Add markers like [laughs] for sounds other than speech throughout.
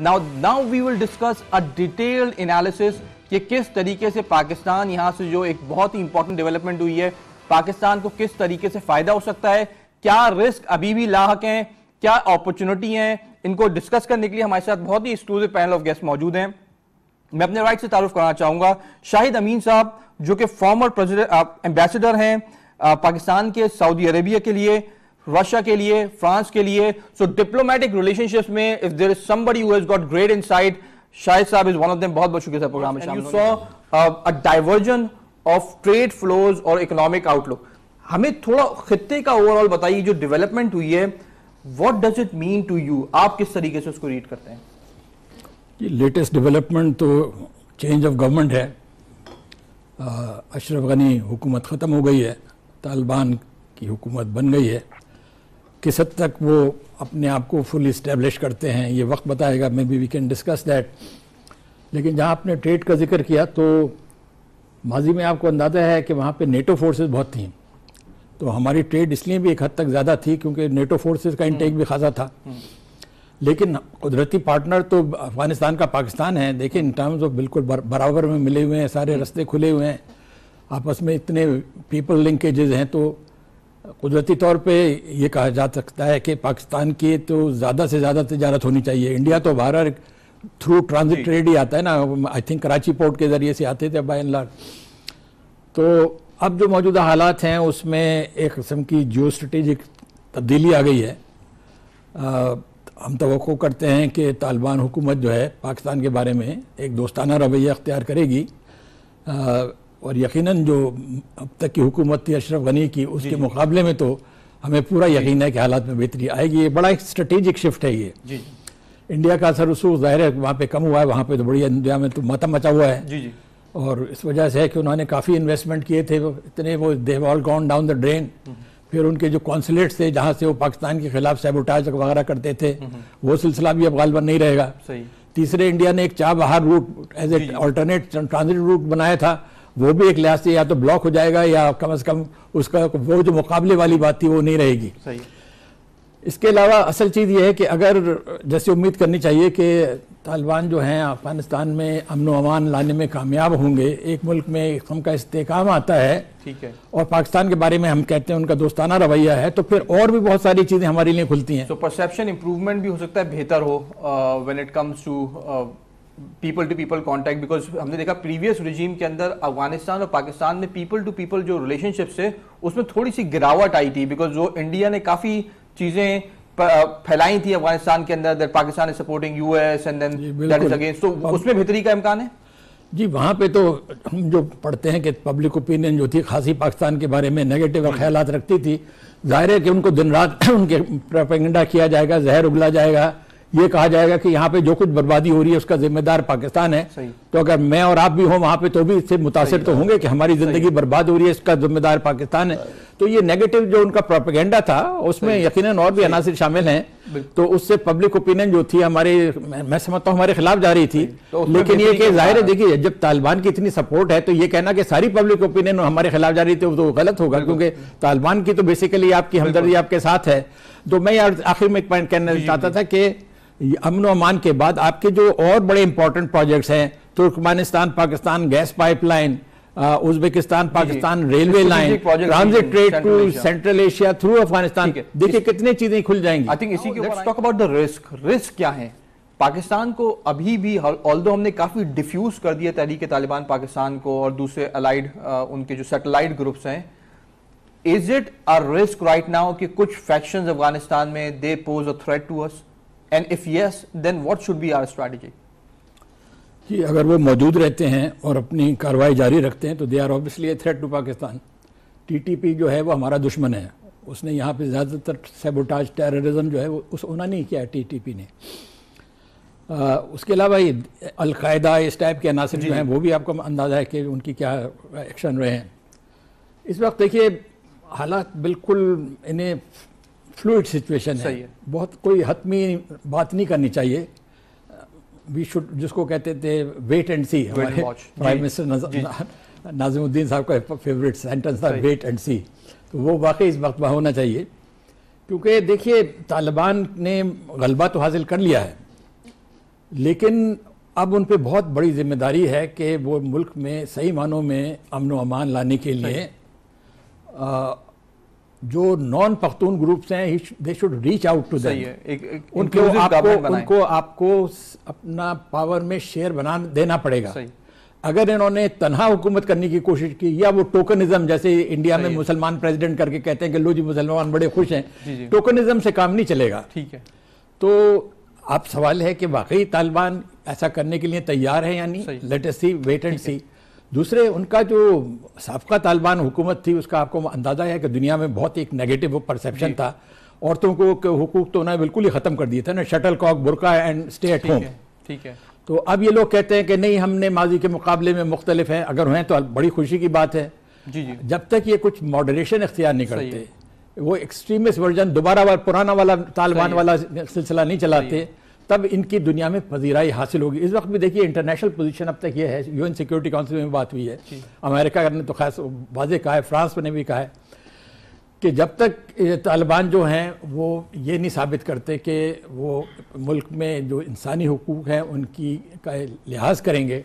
Now now we will discuss a detailed analysis कि किस तरीके से पाकिस्तान यहां से जो एक बहुत ही इंपॉर्टेंट डेवलपमेंट हुई है पाकिस्तान को किस तरीके से फायदा हो सकता है क्या रिस्क अभी भी लाक हैं क्या अपॉर्चुनिटी हैं इनको डिस्कस करने के लिए हमारे साथ बहुत ही एक्सक्लूसिव पैनल ऑफ गेस्ट मौजूद हैं मैं अपने राइट से तारुफ करना चाहूंगा शाहिद अमीन साहब जो कि फॉर्मर एम्बेसडर हैं पाकिस्तान के सऊदी अरेबिया के लिए रशिया के लिए फ्रांस के लिए सो डिप्लोमेटिक रिलेशनशिप्स में if there is somebody who's got great insight Shahid sahab is one of them बहुत बहुत शुक्रिया प्रोग्राम में a diversion of trade flows और इकोनॉमिक आउटलुक हमें थोड़ा खत्ते का ओवरऑल बताइए जो डेवलपमेंट हुई है what does it mean to you आप किस तरीके से उसको रीड करते हैं ये लेटेस्ट डेवलपमेंट तो चेंज ऑफ गवर्नमेंट है अशरफ गनी हुकूमत ख़त्म हो गई है तालिबान की हुकूमत बन गई है किस हद तक वो अपने आप को फुल इस्टेब्लिश करते हैं ये वक्त बताएगा maybe we can discuss that लेकिन जहाँ आपने ट्रेड का जिक्र किया तो माजी में आपको अंदाज़ा है कि वहाँ पे नेटो फोर्सेस बहुत थी तो हमारी ट्रेड इसलिए भी एक हद तक ज़्यादा थी क्योंकि नेटो फोर्सेस का इंटेक भी खासा था हम्म। लेकिन कुदरती पार्टनर तो अफगानिस्तान का पाकिस्तान है देखिए इन टर्म्स ऑफ बिल्कुल बराबर में मिले हुए हैं सारे हम्म। रास्ते खुले हुए हैं आपस में इतने पीपल लिंकेजेस हैं तो कुदरती तौर पे ये कहा जा सकता है कि पाकिस्तान की तो ज़्यादा से ज़्यादा तजारत होनी चाहिए इंडिया तो बाहर थ्रू ट्रांजिट ट्रेड ही आता है ना आई थिंक कराची पोर्ट के ज़रिए से आते थे बाई एंड तो अब जो मौजूदा हालात हैं उसमें एक कस्म की जियो स्ट्रेटेजिक तब्दीली आ गई है आ, हम तो करते हैं कि तालिबान हुकूमत जो है पाकिस्तान के बारे में एक दोस्ताना रवैया अख्तियार करेगी आ, और यकीनन जो अब तक की हुकूमत थी अशरफ गनी की उसके मुकाबले में तो हमें पूरा यकीन है कि हालात में बेहतरी आएगी ये बड़ा एक स्ट्रेटेजिक शिफ्ट है ये इंडिया का असर रसूख जाहिर है वहाँ पर कम हुआ है वहाँ पर तो बड़ी इंडिया में तो मत मचा हुआ है और इस वजह से है कि उन्होंने काफ़ी इन्वेस्टमेंट किए थे इतने वो they've all gone down the drain फिर उनके जो कॉन्सुलेट्स थे जहाँ से वो पाकिस्तान के खिलाफ सेबोटाज वगैरह करते थे हम्म, हम्म। वो सिलसिला भी अब गालबन नहीं रहेगा तीसरे इंडिया ने एक Chabahar route as a transit route बनाया था वो भी एक लिहाज से या तो ब्लॉक हो जाएगा या कम अज़ कम उसका वो जो मुकाबले वाली बात थी वो नहीं रहेगी सही इसके अलावा असल चीज़ ये है कि अगर जैसे उम्मीद करनी चाहिए कि तालिबान जो हैं अफगानिस्तान में अमन अमान लाने में कामयाब होंगे एक मुल्क में एक कम का इस्तेकाम आता है ठीक है और पाकिस्तान के बारे में हम कहते हैं उनका दोस्ताना रवैया है तो फिर और भी बहुत सारी चीज़ें हमारे लिए खुलती हैं तो परसेप्शन इम्प्रूवमेंट भी हो सकता है बेहतर हो when it comes to people to people contact because हमने देखा प्रीवियस रिजीम के अंदर अफगानिस्तान और पाकिस्तान में पीपल टू पीपल जो रिलेशनशिप्स थे उसमें थोड़ी सी गिरावट आई थी बिकॉज जो इंडिया ने काफ़ी चीज़ें फैलाई थी अफगानिस्तान के अंदर Pakistan is supporting us and then against तो उसमें बेहतरी का इम्कान है जी वहाँ पे तो हम जो पढ़ते हैं कि पब्लिक ओपिनियन जो थी खासी पाकिस्तान के बारे में नेगेटिव हम्म। ख्याल रखती थी जाहिर है कि उनको दिन रात [clears throat] उनके प्रोपेगेंडा किया जाएगा जहर उगला जाएगा ये कहा जाएगा कि यहाँ पे जो कुछ बर्बादी हो रही है उसका जिम्मेदार पाकिस्तान है तो अगर मैं और आप भी हो वहाँ पे तो भी इससे मुतासर तो होंगे कि हमारी जिंदगी बर्बाद हो रही है इसका जिम्मेदार पाकिस्तान है तो ये नेगेटिव जो उनका प्रोपेगेंडा था उसमें यकीनन और भी अनासर शामिल हैं तो उससे पब्लिक ओपिनियन जो थी हमारे मैं समझता हूँ हमारे खिलाफ जा रही थी तो लेकिन ये कि जाहिर है देखिए जब तालिबान की इतनी सपोर्ट है तो ये कहना कि सारी पब्लिक ओपिनियन हमारे खिलाफ जा रही थी तो गलत होगा क्योंकि तालिबान की तो बेसिकली आपकी हमदर्दी आपके साथ है तो मैं आखिर में एक पॉइंट कहना चाहता था कि अमन अमान के बाद आपके जो और बड़े इंपॉर्टेंट प्रोजेक्ट्स हैं Turkmenistan Pakistan gas pipeline Uzbekistan Pakistan railway line transit trade to central Asia through Afghanistan देखिए कितनी चीजें खुल जाएंगी आई थिंक इसी के talk about the risk risk क्या है पाकिस्तान को अभी भी ऑल हमने काफ़ी डिफ्यूज कर दिया तहरीके तालिबान पाकिस्तान को और दूसरे अलाइड उनके जो सेटेलाइट ग्रुप्स हैं is it a risk right now कि कुछ फैक्शंस अफगानिस्तान में they pose a threat to us and if yes then what should be our strategy कि अगर वो मौजूद रहते हैं और अपनी कार्रवाई जारी रखते हैं तो they are obviously a threat to Pakistan TTP जो है वो हमारा दुश्मन है उसने यहाँ पे ज़्यादातर सेबोटाज टेररिज्म जो है वो उस उन्हें नहीं किया टीटीपी ने आ, उसके अलावा ये अलकायदा इस टाइप के अनासर जो हैं वो भी आपको अंदाज़ा है कि उनकी क्या एक्शन रहे हैं इस वक्त देखिए हालात बिल्कुल इन्हें फ्लूड सिचुएशन है, बहुत कोई हतमी बात नहीं करनी चाहिए वी शुड जिसको कहते थे वेट एंड सी हमारे प्राइम [laughs] मिनिस्टर नाजिमुद्दीन साहब का फेवरेट सेंटेंस था वेट एंड सी तो वो वाकई इस वक्त होना चाहिए क्योंकि देखिए तालिबान ने गलबा तो हासिल कर लिया है लेकिन अब उन पर बहुत बड़ी जिम्मेदारी है कि वो मुल्क में सही मानों में अमन अमान लाने के लिए जो नॉन पख्तून ग्रुप्स हैं they should reach out to them उनको आपको उनको आपको अपना पावर में शेयर बना देना पड़ेगा अगर इन्होंने तनहा हुकूमत करने की कोशिश की या वो टोकनिज्म जैसे इंडिया में मुसलमान प्रेसिडेंट करके कहते हैं कि लो जी मुसलमान बड़े खुश हैं टोकनिज्म से काम नहीं चलेगा ठीक है तो आप सवाल है कि वाकई तालिबान ऐसा करने के लिए तैयार है यानी नहीं latest see wait and see दूसरे उनका जो सबका तालिबान हुकूमत थी उसका आपको अंदाज़ा है कि दुनिया में बहुत एक नेगेटिव परसेप्शन था औरतों को हकूक तो उन्होंने बिल्कुल ही ख़त्म कर दिए थे ना शटल कॉक बुरका एंड स्टे एट होम ठीक है तो अब ये लोग कहते हैं कि नहीं हमने माजी के मुकाबले में मुख्तलिफ हैं अगर हैं तो बड़ी खुशी की बात है जी जी जब तक ये कुछ मॉडरेशन इख्तियार नहीं करते वो एक्सट्रीमिस्ट वर्जन दोबारा वाला पुराना वाला तालिबान वाला सिलसिला नहीं चलाते तब इनकी दुनिया में पजीराई हासिल होगी इस वक्त भी देखिए इंटरनेशनल पोजीशन अब तक ये है यूएन सिक्योरिटी काउंसिल में बात हुई है अमेरिका ने तो खास वाजे कहा है फ्रांस ने भी कहा है कि जब तक तालिबान जो हैं वो ये नहीं साबित करते कि वो मुल्क में जो इंसानी हकूक हैं उनकी का लिहाज करेंगे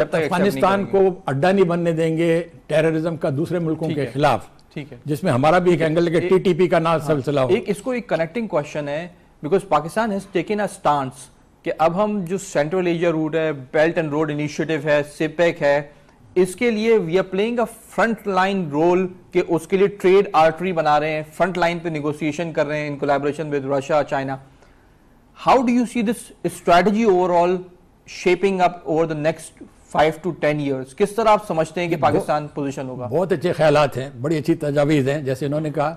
जब तक अफगानिस्तान को अड्डा नहीं बनने देंगे टेररिज्म का दूसरे मुल्कों के खिलाफ ठीक है जिसमें हमारा भी एक एंगल है टीटीपी का नाम हाँ। सिलसिला हो एक इसको एक कनेक्टिंग क्वेश्चन है because Pakistan has taken a stance कि अब हम जो सेंट्रल एशिया रूट है बेल्ट एंड रोड इनिशिएटिव है सिपेक है इसके लिए we are playing a front line role के उसके लिए ट्रेड आर्टरी बना रहे हैं फ्रंट लाइन पे निगोशिएशन कर रहे हैं in collaboration with Russia China how do you see this strategy overall shaping up over the next five to ten years किस तरह आप समझते हैं कि पाकिस्तान पोजीशन होगा बहुत अच्छे ख्याल हैं बड़ी अच्छी तजावीज़ हैं जैसे इन्होंने कहा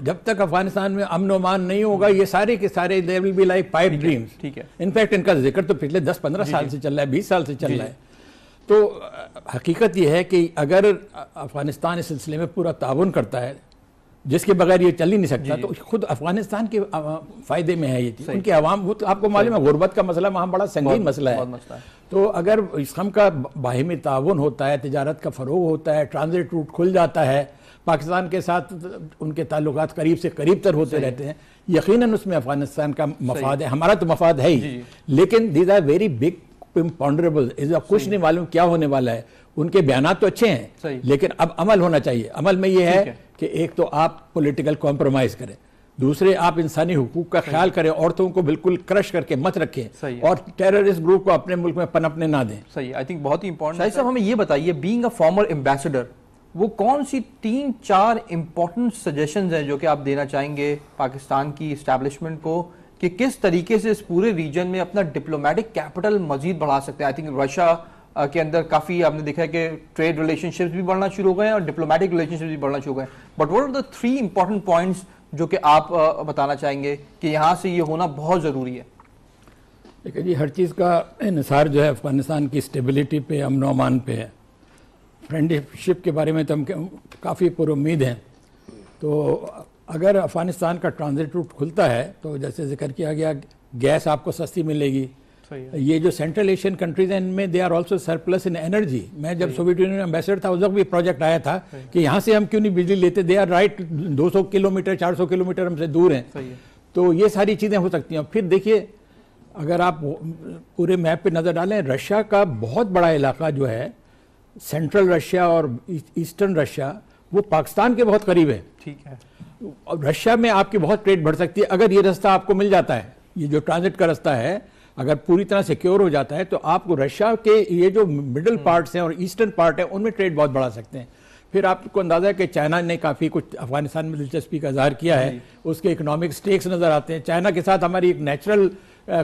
जब तक अफगानिस्तान में अमन वमान नहीं होगा ये सारे के सारे they will be like pipe dreams ठीक है इनफैक्ट इनका जिक्र तो पिछले दस पंद्रह साल से चल रहा है बीस साल से चल रहा है तो हकीकत यह है कि अगर अफगानिस्तान इस सिलसिले में पूरा ताउन करता है जिसके बगैर ये चल ही नहीं सकता तो खुद अफगानिस्तान के फायदे में है ये चीज उनके आवाम वो तो आपको मालूम है गुर्बत का मसला वहाँ बड़ा संगीन मसला है।, है तो अगर इसम का बाहिमी ताउन होता है तजारत का फ़रोग होता है ट्रांजिट रूट खुल जाता है पाकिस्तान के साथ उनके ताल्लुक करीब से करीब तर होते रहते हैं यकीन उसमें अफगानिस्तान का मफाद है हमारा तो मफाद है ही लेकिन these are very big imponderable इस कुछ नहीं मालूम क्या होने वाला है उनके बयान तो अच्छे हैं लेकिन अब अमल होना चाहिए अमल में यह है कि एक तो आप पोलिटिकल कॉम्प्रोमाइज़ करें दूसरे आप इंसानी हकूक का ख्याल करें औरतों को बिल्कुल क्रश करके मत रखें और टेररिस्ट ग्रुप को अपने मुल्क में पनपने ना दें सही आई थिंक बहुत ही इंपॉर्टेंट साहब हमें ये बताइए बीइंग अ फॉर्मर एम्बेसडर वो कौन सी तीन चार इंपॉर्टेंट सजेशन हैं जो कि आप देना चाहेंगे पाकिस्तान की इस्टेब्लिशमेंट को कि किस तरीके से इस पूरे रीजन में अपना डिप्लोमेटिक कैपिटल मजीद बढ़ा सकते हैं आई थिंक रशिया के अंदर काफ़ी आपने देखा है कि ट्रेड रिलेशनशिप्स भी बढ़ना शुरू हो गए हैं और डिप्लोमेटिक रिलेशनशिप भी बढ़ना शुरू हो गए but what are the three important points जो कि आप बताना चाहेंगे कि यहाँ से ये होना बहुत ज़रूरी है देखिए जी हर चीज़ का इसार जो है अफ़गानिस्तान की स्टेबिलिटी पे अमनोमान अमान पे है फ्रेंडशिप के बारे में तो हम काफ़ी पुरुद हैं तो अगर अफ़गानिस्तान का ट्रांजिट रूट खुलता है तो जैसे जिक्र किया गया गैस आपको सस्ती मिलेगी ये जो सेंट्रल एशियन कंट्रीज हैं इनमें they are also surplus in energy मैं जब सोवियत यूनियन एम्बेसडर था उस वक्त भी प्रोजेक्ट आया था कि यहाँ से हम क्यों नहीं बिजली लेते they are right 200 kilometre 400 kilometre हमसे दूर हैं है। तो ये सारी चीज़ें हो सकती हैं फिर देखिए अगर आप पूरे मैप पर नज़र डालें रशिया का बहुत बड़ा इलाका जो है सेंट्रल रशिया और ईस्टर्न रशिया वो पाकिस्तान के बहुत करीब है ठीक है रशिया में आपकी बहुत ट्रेड बढ़ सकती है अगर ये रास्ता आपको मिल जाता है ये जो ट्रांजिट का रास्ता है अगर पूरी तरह सिक्योर हो जाता है तो आपको रशिया के ये जो मिडिल हम्म। पार्ट्स हैं और ईस्टर्न पार्ट है उनमें ट्रेड बहुत बढ़ा सकते हैं फिर आपको अंदाज़ा है कि चाइना ने काफ़ी कुछ अफगानिस्तान में दिलचस्पी का इजहार किया है उसके इकोनॉमिक स्टेक्स नज़र आते हैं चाइना के साथ हमारी एक नेचुरल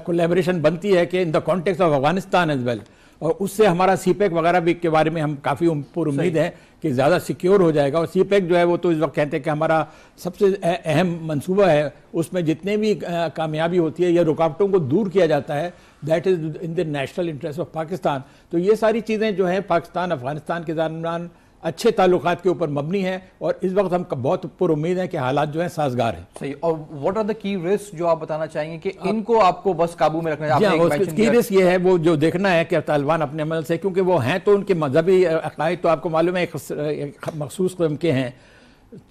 कोलेबरेशन बनती है कि in the context of Afghanistan as well और उससे हमारा सी e वगैरह भी के बारे में हम काफ़ी पुर उम्मीद है कि ज़्यादा सिक्योर हो जाएगा और सी e जो है वो तो इस वक्त कहते हैं कि हमारा सबसे अहम मंसूबा है उसमें जितने भी कामयाबी होती है या रुकावटों को दूर किया जाता है that is in the national interest of Pakistan तो ये सारी चीज़ें जो हैं पाकिस्तान अफगानिस्तान के दरमियान अच्छे ताल्लुक के ऊपर मबनी है और इस वक्त हम बहुत उम्मीद है कि हालात जो है साजगार हैं सही और वट आर द की रिस्क जो आप बताना चाहेंगे कि आप, हाँ। इनको आपको बस काबू में रखना चाहिए की रिस्क ये है वो जो देखना है कि तालिबान अपने अमल से क्योंकि वो हैं तो उनके मजहबी अकायद तो आपको मालूम है एक, एक मखसूस कम के हैं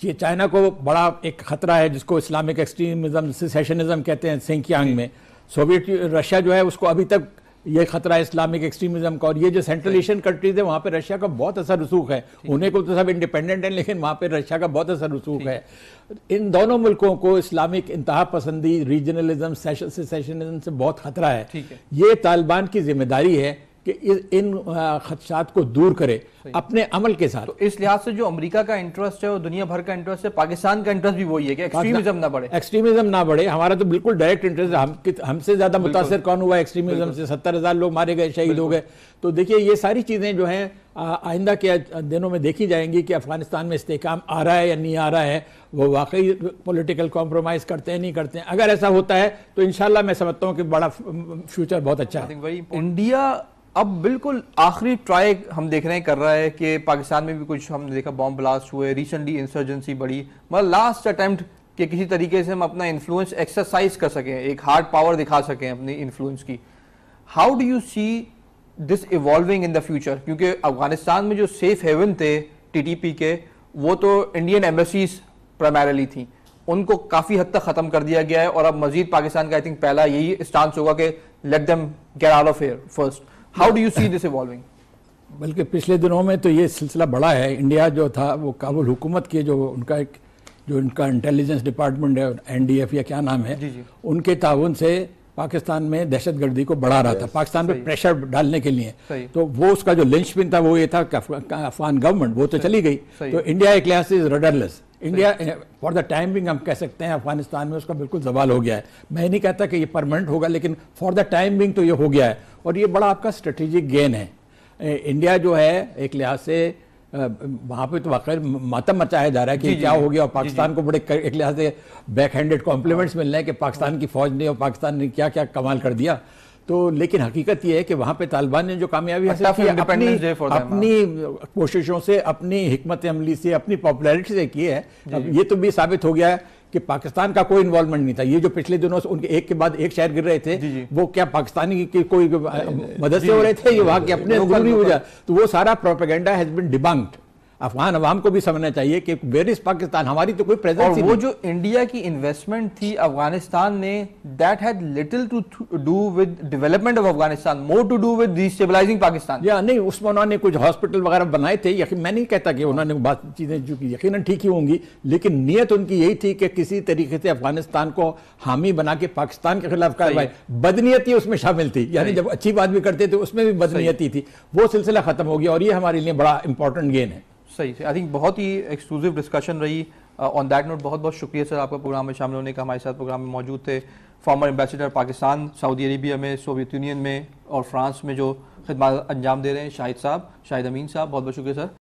ये चाइना को बड़ा एक खतरा है जिसको इस्लामिक एक्सट्रीमिज्म सेशनिज्म कहते हैं सिंकियांग में सोवियत रशिया जो है उसको अभी तक ये खतरा इस्लामिक एक्सट्रीमिज्म का और ये जो सेंट्रल एशियन कंट्रीज है वहाँ पे रशिया का बहुत असर रसूख है उन्हें को तो सब इंडिपेंडेंट है लेकिन वहाँ पे रशिया का बहुत असर रसूख है इन दोनों मुल्कों को इस्लामिक इंतहा पसंदी रीजनलिज्म से बहुत खतरा है ये तालिबान की जिम्मेदारी है कि इन खदशात को दूर करे अपने अमल के साथ तो इस लिहाज से जो अमेरिका का इंटरेस्ट है और दुनिया भर का इंटरेस्ट है पाकिस्तान का इंटरेस्ट भी वही है कि एक्सट्रीमिज्म ना बढ़े एक्सट्रीमिज्म ना बढ़े हमारा तो बिल्कुल डायरेक्ट इंटरेस्ट हम हमसे ज्यादा मुतासर कौन हुआ एक्सट्रीमिज्म से सत्तर हजार लोग मारे गए शहीद हो गए तो देखिए ये सारी चीजें जो है आइंदा के दिनों में देखी जाएंगी कि अफगानिस्तान में इस्तेकाम आ रहा है या नहीं आ रहा है वो वाकई पॉलिटिकल कॉम्प्रोमाइज़ करते हैं नहीं करते हैं अगर ऐसा होता है तो इन मैं समझता हूँ कि बड़ा फ्यूचर बहुत अच्छा है इंडिया अब बिल्कुल आखिरी ट्राई हम देख रहे हैं कर रहा है कि पाकिस्तान में भी कुछ हमने देखा बॉम्ब ब्लास्ट हुए रिसेंटली इंसर्जेंसी बढ़ी मतलब लास्ट अटेम्प्ट कि किसी तरीके से हम अपना इन्फ्लुएंस एक्सरसाइज कर सकें एक हार्ड पावर दिखा सकें अपनी इन्फ्लुएंस की how do you see this evolving in the future क्योंकि अफगानिस्तान में जो सेफ हेवन थे टीटीपी के वो तो इंडियन एम्बेसीज प्राइमरली थी उनको काफ़ी हद तक ख़त्म कर दिया गया है और अब मजीद पाकिस्तान का आई थिंक पहला यही स्टांस होगा कि let them get out of here first how do you see this evolving बल्कि पिछले दिनों में तो ये सिलसिला बड़ा है इंडिया जो था वो काबुल हुकूमत के जो उनका एक जो उनका इंटेलिजेंस डिपार्टमेंट है एफ या क्या नाम है जी जी। उनके ताउन से पाकिस्तान में दहशतगर्दी को बढ़ा रहा था पाकिस्तान पे प्रेशर डालने के लिए तो वो उसका जो लिंच पिन था वो ये था अफगान गवर्नमेंट वो तो चली गई तो इंडिया एक लिहाज से rudderless India for the time being हम कह सकते हैं अफगानिस्तान में उसका बिल्कुल जवाल हो गया है मैं नहीं कहता कि ये परमानेंट होगा लेकिन फॉर द टाइम बिंग तो ये हो गया है और ये बड़ा आपका स्ट्रेटेजिक गेन है इंडिया eh, जो है एक लिहाज से वहाँ पे तो वाकई मातम मचाया जा रहा है कि क्या हो गया और पाकिस्तान को बड़े एक लिहाज से बैक हैंडेड कॉम्प्लीमेंट्स मिल रहे हैं कि पाकिस्तान हाँ। की फौज ने और पाकिस्तान ने क्या क्या कमाल कर दिया तो लेकिन हकीकत यह है कि वहां पे तालिबान ने जो कामयाबी हासिल की अपनी अपनी हाँ। कोशिशों से अपनी हिकमत अमली से अपनी पॉपुलैरिटी से की है अब ये तो भी साबित हो गया है कि पाकिस्तान का कोई इन्वॉल्वमेंट नहीं था ये जो पिछले दिनों से उनके एक के बाद एक शहर गिर रहे थे जी जी। वो क्या पाकिस्तानी की कोई मदद से हो रहे थे ये वहां के अपने तो, तो वो सारा propaganda has been debunked Afghan अवाम को भी समझना चाहिए कि वेर इज पाकिस्तान हमारी तो कोई प्रेजेंस वो जो इंडिया की इन्वेस्टमेंट थी अफगानिस्तान ने that had little to do with development of Afghanistan more to do with restabilising Pakistan या नहीं उसमें उन्होंने कुछ हॉस्पिटल वगैरह बनाए थे यकीन मैं नहीं कहता कि उन्होंने बात चीज़ें जो कि यकीन ठीक ही होंगी लेकिन नीयत उनकी यही थी कि किसी तरीके से अफगानिस्तान को हामी बना के पाकिस्तान के खिलाफ कार्रवाई बदनीयती उसमें शामिल थी यानी जब अच्छी बात भी करते थे उसमें भी बदनीयती थी वो सिलसिला खत्म हो गया और ये हमारे लिए बड़ा इंपॉर्टेंट गेन है सही आई थिंक बहुत ही एक्सक्लूसिव डिस्कशन रही ऑन uh, दैट नोट बहुत बहुत शुक्रिया सर आपका प्रोग्राम में शामिल होने का हमारे साथ प्रोग्राम में मौजूद थे former ambassador Pakistan Saudi Arabia में सोवियत यूनियन में और फ्रांस में जो खदमात अंजाम दे रहे हैं शाहिद साहब शाहिद अमीन साहब बहुत बहुत शुक्रिया सर